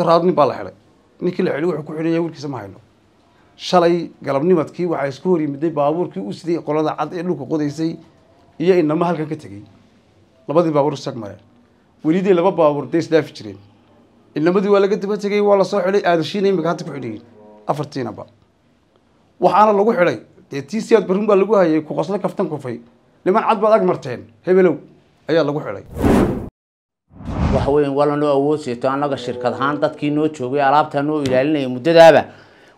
taraado baa la xelay ninkii la xelay wuxuu ku xidhanya wiilkiisa ma hayno shalay galabnimadkii waxaa isku hor yimiday baabuurkii u siday qolada cad ee dhulka qodaysay iyo inama halkan ka tegey labadii baabuur sag mareen weliday laba baabuur day isdhaafi jireen inamadii waa laga daba tegey waa lasoo xidhay aadashiina imika hadda ku xidhayin afartiinaba waxaana lagu xidhay dee tii siyaad barrun baa lagu hayay ku qoslo kaftan kufay niman cad baad ag marteen hebelow ayaa lagu xidhay haweyn waa lanoo awoodseeto annaga shirkad ahaan dadkii noo joogay alaabtaa noo ilaalinaya muddadaaba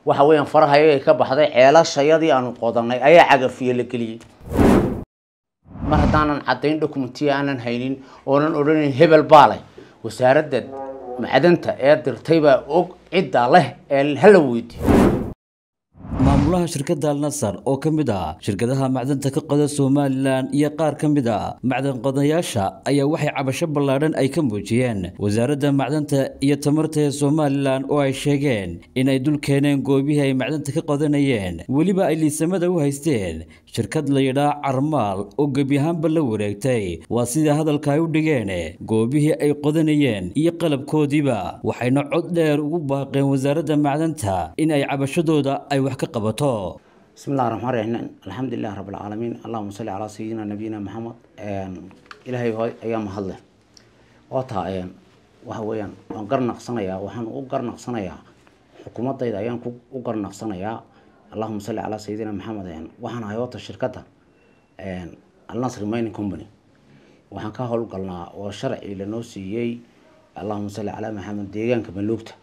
waxa weeyaan faraha yagay ka baxday ceelashayadii aanu qodannay ayaa cagafiyo la geliyey mar haddaanan caddayn dokumentiya aanan haynin oonan odhanayn hebel baa wasaaradda macdanta ee dirtay baa og cidda leh ee hala weydiiyo maamulaha shirkadda alnasar oo ka mid ah shirkadaha macdanta ka qoda somalilan iyo qaar ka mid ah macdanqodayaasha ayaa waxay cabasho ballaadhan ay ka muujiyeen wasaaradda macdanta iyo tamarta ee somalilan oo ay sheegeen inay dul keeneen goobihii ay macdanta ka qodanayeen weliba ay liisamada u haysteen shirkad layidhaa carmaal oo gebi ahaanba la wareegtay waa sida hadalka ay u dhigeen goobihii ay qodanayeen iyo qalabkoodiiba waxayna cod dheer ugu baaqeen wasaaradda macdanta in ay cabashadooda ay wax ka qab qabato bismillahi raxmaan raxiim alxamdulilahi rabbilcaalamiin allahuma salli calaa sayidina nabiyina maxamed ilaahay hoy ayaa mahadleh waataa waxa weeyaan waan garnaqsanayaa waxaan u garnaqsanayaa xukuumadayda ayaan u garnaqsanayaa allahuma salli calaa sayidina maxamed waxaan ahay oota shirkadda alnasr mining company waxaan ka howlgalnaa oo sharci lanoo siiyey allahuma salli calaa maxamed deegaanka maluugta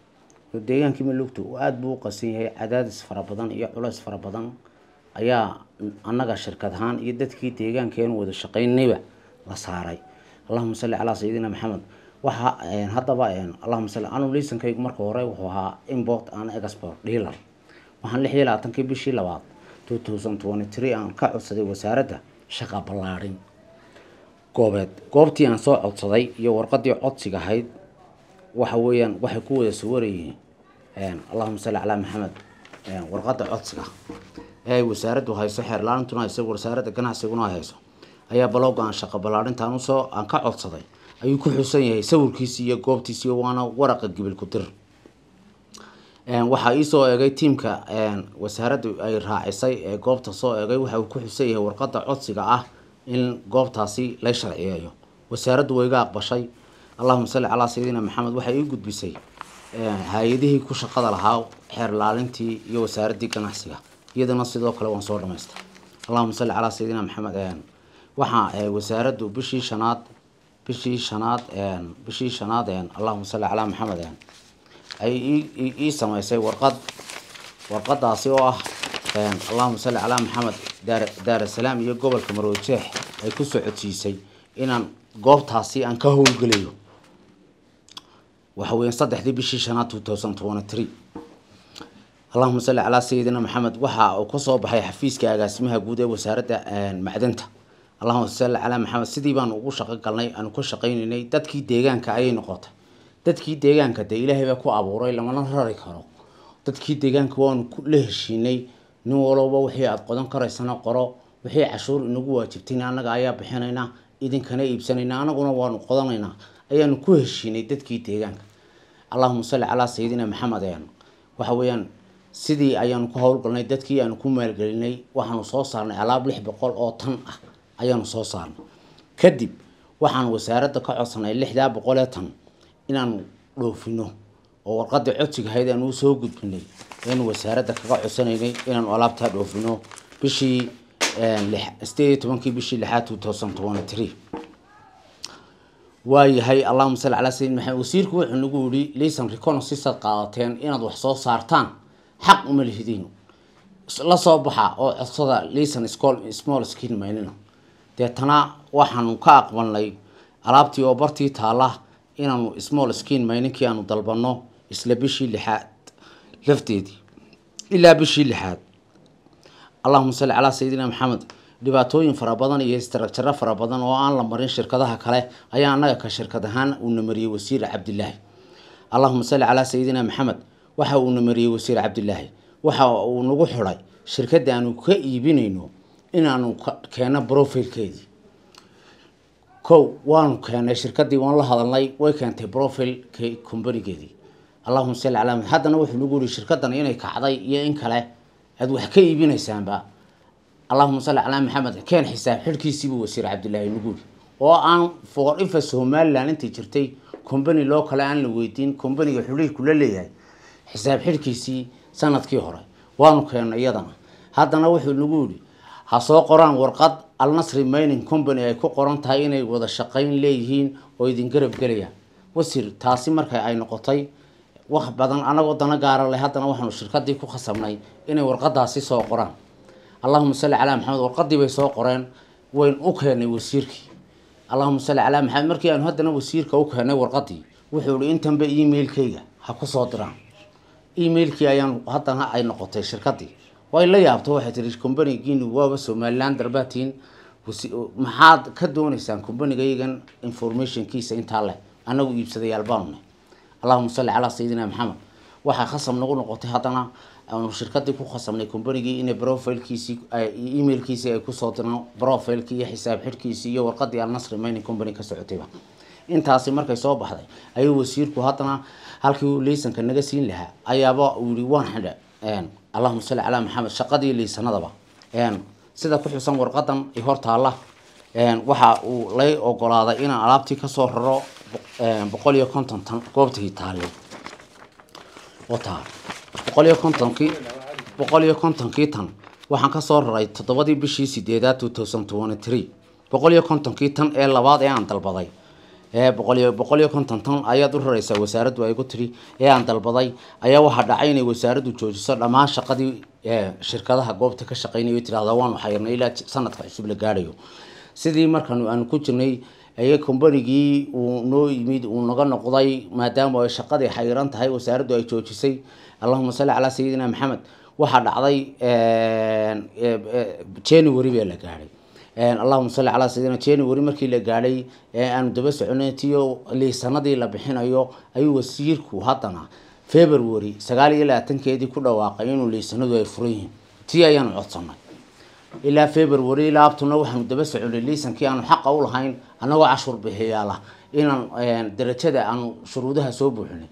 deegaankii malugta uu aada buu u qasan yahay cadaadis fara badan iyo culays fara badan ayaa annaga shirkad ahaan iyo dadkii deegaankeenu wada shaqaynayba la saaray allahuma salli calaa sayidina maxamed waxa haddaba allahuma salli anu liisankaygu marka hore wuxuu ahaa import an export dealer waxaan lix iyo labaatankii bishii labaad two thousand twenty three aan ka codsaday wasaaradda shaqa ballaadhin goobeed goobtii aan soo codsaday iyo warqadii codsiga ahayd waxa weeyaan waxay ku wada sawarayihiin Ehm, allahuma salli calaa maxamed ehm, warqadda codsiga ee wasaaraddu hayso xeer xeerlaaintuna hayso wasaarada ganacsiguna hayso ayaa balooga aan shaqo ballaarintaan usoo aan ka codsaday ayuu ku xusan yahay sawirkiisii iyo goobtiisiiy waana waraqa gibilku dir ehm, waxaa iisoo eegay tiimka wasaaraddu ay raacisay ee goobta soo eegay waxa uu ku xusan yahay warqadda codsiga ah in goobtaasi la sharciyeeyo wasaaraddu way iga aqbashay allahuma salli calaa sayidina maxamed waxay ii gudbisay hay-adihii ku shaqada lahaa xeerlaalintii iyo wasaaraddii ganacsiga iyadana sidoo kale waan soo dhamaystay allahuma salli calaa sayidina maxamed waxaa wasaaraddu bishii shanaad bishii shanaad bishii shanaad allahuma salli calaa maxamed ay ii samaysay warqad warqadaasi oo ah allahuma salli calaa maxamed daarasalaam iyo gobolka marwojeex ay ku socodsiisay inaan goobtaasi aan ka howlgelayo waxaweyaan saddexdii bishii shanaad allahuma salli calaa sayidina maxamed waxa uu kasoo baxay xafiiska agaasimaha guud ee wasaaradda eh, macdanta allahuma salli calaa maxamed sidii baan ugu shaqo galnay aanu ka shaqaynaynay dadkii deegaanka ayay noqotay dadkii deegaanka dee ilaahay baa ku abuuray lamana rari karo dadkii deegaanka waanu la heshiinay nin walowba wixii aad qodan karaysana qoro wixii cashuur inagu waajibtayna annaga ayaa bixinaynaa idinkana iibsanaynaa anaguna waanu qodanaynaa ayaanu ku heshiinay dadkii deegaanka allahuma salli calaa sayidina maxamed ayaanu waxa weeyaan sidii ayaanu ku howlgalnay dadkii aanu ku maalgelinay waxaanu soo saarnay alaab lix boqol oo tan ah ayaanu soo saarnay kadib waxaan wasaaradda ka codsanay lixdaa boqolee tan inaanu dhoofino oo warqadii codsiga hayd aan usoo gudbinay ayanu wasaaradda kaga codsanaynay inaanu alaabtaa dhoofino bishii eh, sideed iyo tobankii bishii lixaad two thousand twenty وي هي اللهم صل على سيدنا محمد وسيرك وحنا نقولي ليس مركون سيسة قاطين إن ذو حصو صارتان حق أمل هدينه لا صباح أو الصدى ليس نسكول سمول سكين ما لنا ده تنا وحنا نكاق من لي علبتي تالا إن سمول سكين ما ينكي أنا طلبنا إسلبيشي لحد لفتيدي إلا بشي لحد اللهم صل على سيدنا محمد dhibaatooyin fara badan iyo istaragjaro fara badan oo aan la marin shirkadaha kale ayaa annaga ka shirkad ahaan uu namariyey wasiir cabdilaahi allahuma salli calaa sayidina maxamed waxa uuna mariyey wasiir cabdilaahi waxa uu nagu xidhay shirkadda aanu ka iibinayno inaanu keenno brofilekeedii kow waanu keenay shirkadii waan la hadalnay way keentay brofile combanigeedii allahuma salli calaa maxamed haddana wuxuu nagu yihi shirkadan inay kacday iyo in kale aada wax ka iibinaysaanba allahuma salli calaa maxamed keen xisaab xilkiisiibuu wasiir cabdillaahi nuguul oo aan for ifa somalilan intii jirtay combany loo kale aan la weydiin combaniga xulihii kula leeyahay xisaab xilkiisii sanadkii hore waanu keennay iyadana haddana wuxuu nagu yidhi ha soo qoraan warqad alnasri mining company ay ku qoran tahay inay wada shaqayn leeyihiin oo idin garab gelayaan wasir taasi marka ay noqotay wax badan anagoo dana gaara leh haddana waxaanu shirkadii ku khasabnay inay warqadaasi soo qoraan allahuma salli calaa maxamed warqadii bay soo qoreen wayn u keenay wasiirkii allahuma salli calaa maxamed markii aanu haddana wasiirka u keenay warqadii wuxuu ihi intanba emailkayga ha ku soo diraan emailkii ayaan haddana ay noqotay shirkadii way la yaabto waxay tihi combanigiini waaba somalilan darbaatiin maxaad ka doonaysaan combanigaygan informationkiisa intaa leh anagu iibsadayaal baanu ne allahuma salli calaa sayidina maxamed waxaa khasab nagu noqotay haddana aanu shirkadii ku khasamnay combanigii inay profilkiisii emailkiisii ay kusoo diraan profilekii iyo xisaab xidhkiisii iyo warqadii alnasri mining company ka socotayba intaasi markay soo baxday ayuu wasiirku haddana halkii uu liisanka naga siin lahaa ayaaba uu yihi waan xidha allahuma salli calaa maxamed shaqadii liisanadaba sida ku xusan warqadan i hortaalla waxa uu lay ogolaaday inaan alaabtii kasoo raro boqol iyo konton tan goobtii taale oo taal boqoliyo kontonkii tan waxaan ka soo raray toddobadii bishii sideedaad two thousand twenty three boqol iyo kontonkii tan ee labaad ee aan dalbaday boqoliyo boqol iyo konton tan ayaad u raraysaa wasaaraddu ay igu tidhi ee aan dalbaday ayaa waxaa dhacay inay wasaaraddu joojiso dhammaan shaqadii shirkadaha goobta ka shaqaynaya o waanu xayirnay ilaa sanadka cusub la gaadhayo sidii markaanu aanu ku jirnay ayaa combanigii uu noo yimid uu naga noqday maadaama ay shaqadii xayiran tahay wasaaraddu ay joojisay allahuma salli calaa sayidina maxamed waxaa dhacday january baa la gaadhay allahuma salli calaa sayidina january markii la gaadhay aanu daba soconay tiyo liisanadii la bixinayo ayuu wasiirku haddana february sagaal iyo labaatankeedii ku dhawaaqay inuu liisanadu ay furan yihiin tii ayaanu codsanay ilaa february ilaa abtuna waxaanu daba soconay liisankii aanu xaqa u lahayn annagoo cashuur bixiyaala inaan darajada aanu shuruudaha soo buuxinay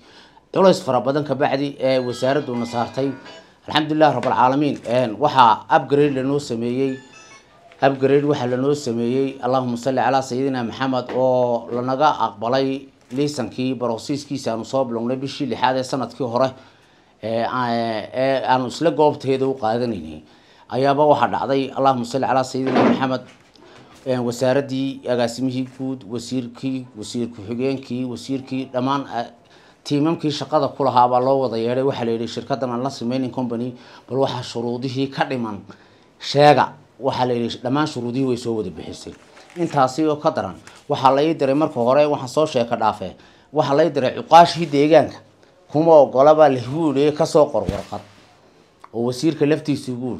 culays fara badan kabacdi ee wasaaraduna saartay alxamdulilahi rabaalcaalamiin waxaa abgrade lanoo sameeyey abgrade waxaa lanoo sameeyey allahuma salli calaa sayidina maxamed oo lanaga aqbalay liisankii barosiiskiisa aanu soo bilownay bishii lixaad ee sanadkii hore ee aanu isla goobteeda u qaadanaynay ayaaba waxaa dhacday allahuma salli calaa sayidina maxamed wasaaradii agaasimihii guud wasiirkii wasiir ku-xigeenkii wasiirkii dhammaan tiimamkii shaqada kulahaabaa loo wada yeedhay waxaa layihi shirkadan aan la sameynin company bal waxaa shuruudihii ka dhiman sheega waxaa layihi dhammaan shuruudihii way soo wada bixisay intaasi oo ka daran waxaa lai diray marka hore waxaa soo sheeka dhaafe waxaa lai diray cuqaashii deegaanka kuma ogolaba lahuu kasoo qor warqad oo wasiirka laftiisa ugu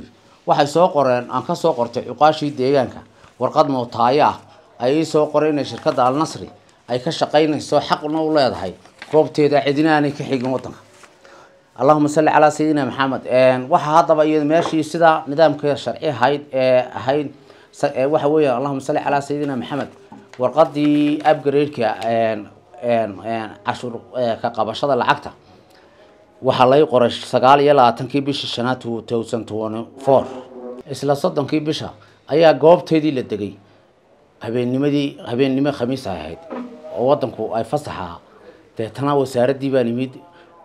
waxay soo qoreen aan ka soo qortay cuqaashii deegaanka warqad mootaayo ah ayay soo qoreen inay shirkadda alnasri ay ka shaqaynayso xaqna u leedahay goobteeda cidinaanay ka xigin wadanka allahuma salli calaa sayidina maxamed waxaa haddaba iyada meeshii sidaa nidaamkeeda sharci ahayd ee ahayd waxa weeya allahuma salli calaa sayidina maxamed warqadii abgareedka cashuur ka qabashada lacagta waxaa lay qoray sagaal iyo labaatankii bishii shanaad two thousand twenty four isla soddonkii bisha ayaa goobteedii la degay habeennimadii habeennimo khamiis ay ahayd oo waddanku ay fasaxaa deetana wasaaraddii baan imid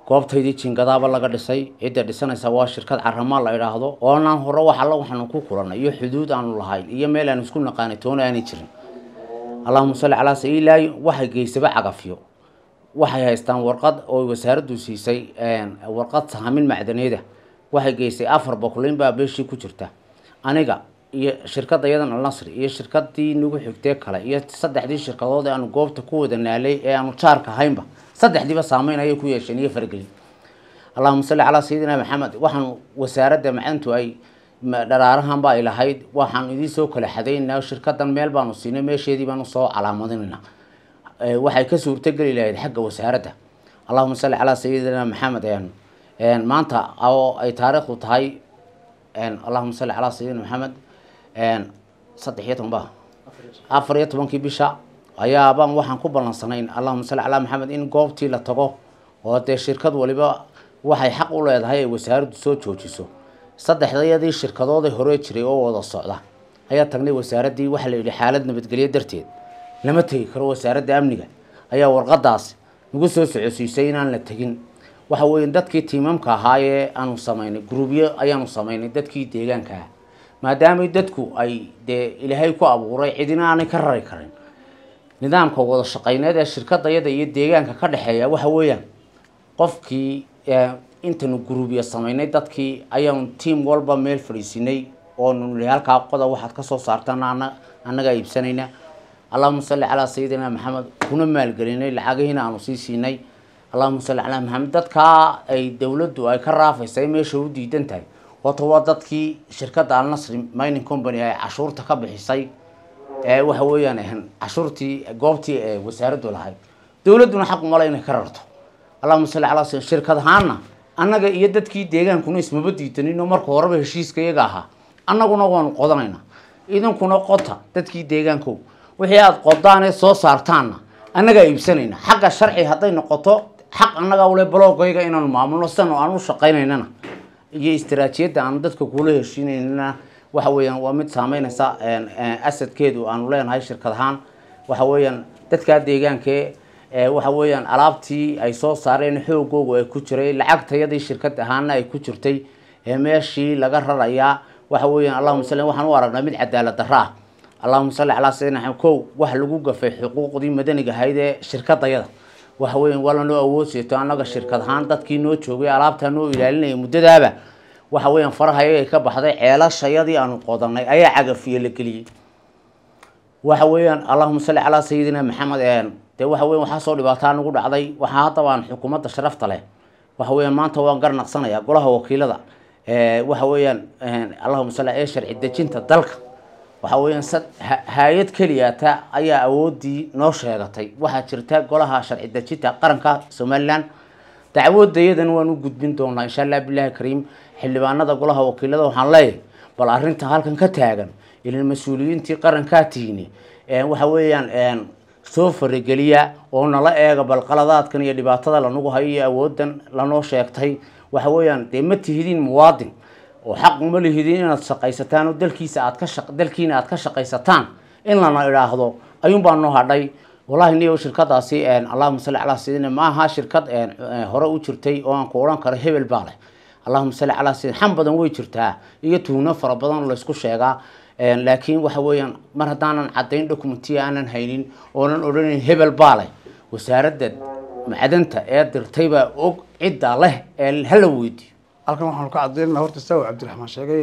goobtaydii jingadaaba laga dhisay cidda dhisanaysa waa shirkad carramaal la idhaahdo oonaan hore wax alla waxaanu ku kulanay iyo xuduud aanu lahayn iyo meel aanu isku naqaanay toona aanay jirin allahuma salli calaa sailaahi waxa geysaba cagafyo waxay haystaan warqad oo wasaaraddu siisay warqad sahamin macdaneeda ah. waxay geysay afar boqolin baa beeshii ku jirta aniga iyo shirkadda iyadan alnasri iyo shirkadii nagu xigtee kale iyo saddexdii shirkadood aanu goobta ku wada naalay ee aanu jaarka ahaynba saddexdiiba saameyn ayay ku yeesheen iyo fargelin allahuma salli calaa sayidina maxamed waxaan wasaaradda macantu ay dharaarahan baa ilahayd waxaan idiin soo kala xadaynaa shirkadan meel baanu siinay meesheedii baanu soo calaamadinayna Eh, waxay ka suurtogeli lahayd xagga wasaaradda allahuma salli calaa sayidina maxamed maanta oo ay taariikhdu tahay allahuma salli calaa sayidina maxamed saddex iyo toban afar iyo tobankii bisha ayaabaan waxaan ku ballansanayn allahuma salli calaa maxamed in goobtii la tago oo dee shirkad waliba waxay xaq u leedahay ay wasaaraddu soo joojiso saddexdayadii shirkadooda horee jiray oo wada socda ayaa tagnay wasaaraddii waxaa la yidhi xaalad nabadgelyo darteed lama tegi karo wasaaradda amniga ayaa warqadaas nagu soo socodsiisay inaan la tegin waxa weeye dadkii tiimamka ahaa ee aanu samaynay guruubyo ayaanu samaynay dadkii deegaanka ah maadaama dadku ay dee ilaahay ku abuuray cidina aanay ka rari karin nidaamka wada shaqayneed ee shirkadda yada iyo deegaanka ka dhexeeya waxa weeyaan qofkii eh, intanu guruubyo samaynay dadkii ayaanu tiim walba meel fadhiisinay oonu halkaa qoda waxaad ka soo saartaan annagaa iibsanayna allahuma salli calaa sayidina maxamed kuna maalgelinay lacagihiina aanu sii siinay allahuma salli calaa maxamed dadkaa ay dowladdu ay ka raafaysay meesha u diidan tahay horta waa dadkii shirkadda alnasri mining company ay cashuurta ka bixisay waxa weeyaan ahan cashuurtii goobtii ee wasaaraddu lahayd dowladduna xaq umale inay ka rarto allahuma salli calaa s shirkad ahaana annaga iyo dadkii deegaankuna ismaba diidaninoo marka horeba heshiiska iyaga ahaa annaguna waanu qodanaynaa idinkuna qota dadkii deegaanko wixii aad qodaane soo saartaanna annagaa iibsanayna xagga sharci hadday noqoto xaq annagaa ule balogayga inaanu maamulno sidan aan u shaqaynaynana iyo istaraatiijiyadda aan dadka kula heshiinaynana waxa weeyaan waa mid saameynaysa asadkeedu aanu leenahay shirkad ahaan waxa weeyaan dadkaa deegaankee waxa weeyaan alaabtii ay soo saareen xoogoogu ay ku jiray lacag tayadii shirkad ahaana ay ku jirtay meeshii laga rarayaa waxa weeyaan allahuma sali waxaan u aragnaa mid cadaalad darra ah allahuma salli calaa sayidina kow wax lagu gafay xuquuqdii madaniga ahayd ee shirkadayada waxa weya waa lanoo awoodseeto annaga shirkad ahaan dadkii noo joogay alaabtaa noo ilaalinaya muddadaaba waxa weyaan faraha yagay ka baxday ceelashayadii aanu qodanay ayaa cagafiye la geliyey waxa weeyaan allahuma salli calaa sayidina maxamed dee waxa weya waxaa soo dhibaataa nagu dhacday waxaa haddabaan xukuumadda sharafta leh waxa weyaan maanta waan garnaqsanayaa golaha wakiilada waxa weeyaan allahuma salli ee sharci dejinta dalka waxa weyaan hay-ad keliyata ayaa awooddii noo sheegatay waxaa jirta golaha sharci dejinta qaranka somalilan dacwoodayadan waan u gudbin doonaa insha allah bilahi kariim xildhibaanada golaha wakiilada waxaan leeyahay bal arrinta halkan ka taagan ilan mas-uuliyiintii qarankaa tihini waxa weeyaan soo farageliya oo nala eega bal qaladaadkan iyo dhibaatada lanagu hayo iyo awoodan lanoo sheegtay waxa weeyaan dee ma tihidiin muwaadin oo xaq uma lihidin inaad shaqaysataan oo dalkiisa aad ka dalkiina aad ka shaqaysataan in lana idhaahdo ayuunbaa noo hadhay wallahi niyo shirkadaasi allahuma salli calaa sayidina ma aha shirkad hore u jirtay oo aan ku odhan karo hebel baa leh allahuma salli calaa sayidina xan badan way jirtaa iyo tuhno fara badan oo laysku sheegaa laakiin waxa weeyaan mar haddaanan caddayn documentiya aanan haynin oonan odhanayn hebel baa leh wasaaradda macdanta ee dirtaybaa og cidda leh ee hala weydiyo halkan waxaanu ka caddeynana horta saa u cabdiraxmaan sheegay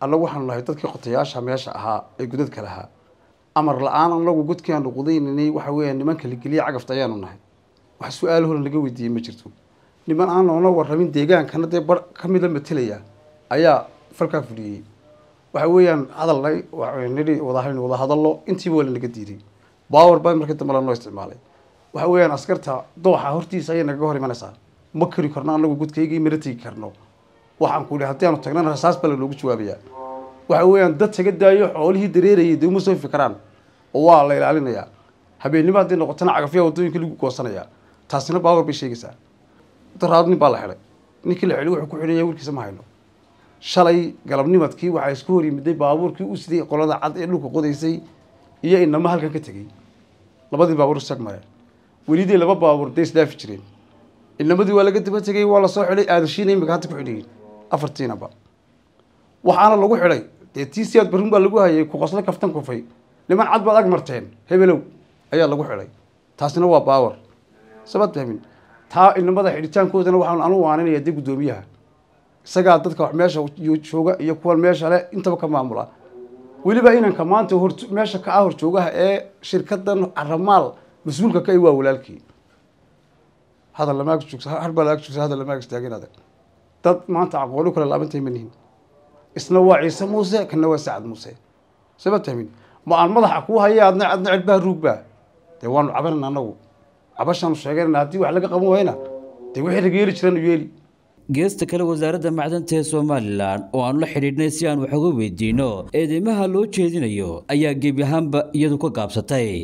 annagu waxaanu nahay dadkii qotayaasha meesha ahaa ee gudadka lahaa amar la-aan anagu godkii aanu qudaynanay waxa weeyaa nimanka la geliya cagafta ayaanu nahay wax su-aalahona laga weydiiyey ma jirto niman aan noona warramin deegaankana dee bar ka mid la matelaya ayaa falkaa fuliyey waxa weeyaan hadalnay nidhi wadahan wadahadallo intiiba waa lanaga diiday baawer baa markii dambe lanoo isticmaalay waxa weeyaan askarta dooxa hortiisa ayay nagaga hor imanaysaa ma kori karno anagu gudkaygii mara tegi karno waxaan ku idhi hadii aanu tagnana jawaabayaa waxa weeyaan dad taga daayo xoolihii dareerayay dee uma soo waa la ilaalinayaa habeennimo hadday noqotona cagafyaa waddooyinka lagu goosanayaa taasina baawar bay sheegaysaa daraad nin baa la xidhay ninkii la xidhay wuxuu ku xidhan wilkiisa ma hayno shalay galabnimadkii waxaa isku hor yimiday baabuurkii u siday qolada cad ee dhulka qodaysay iyo inama halkan ka tegey labadii baabuur istagmaya welidii laba baabuur dee isdhaafi jireen inamadii waa laga daba tegay waa lasoo xidhay aadashiina imika afartiinaba waxaana lagu xidhay dee tiisiaad barrin baa lagu hayay ku qoslo kaftan kufay niman cad baad ag marteen hebelow ayaa lagu xiday taasina waa baawar sabaad fahmin taa ilnimada xidhitaankoodana waxaan anu waaninaya dee guddoomiyaha isagaa dadka meesha jooga iyo kuwan meesha le intaba ka maamula weliba inanka maanta meesha ka ah horjoogaha ee shirkadan caramaal mas-uulka ka ay walaalkii hadal lama agbaa laga jugsa hadal lama agstaagin dad maanta aqooni kale laabantay ma nihin isna waa ciise muuse kanna waa sacad muuse sama ma aan madaxa kuu haya adna adna cidbaa ruugbaa dee waanu cabanayna anagu cabashaanu sheeganana haddii wax laga qaban wayna dee wixii laga yeeli yeeli geesta kale wasaaradda macdanta ee somalilan oo aanu la xidhiidhnay si aan wax uga weydiino eedeymaha loo jeedinayo ayaa gebi ahaanba iyadu ka gaabsatay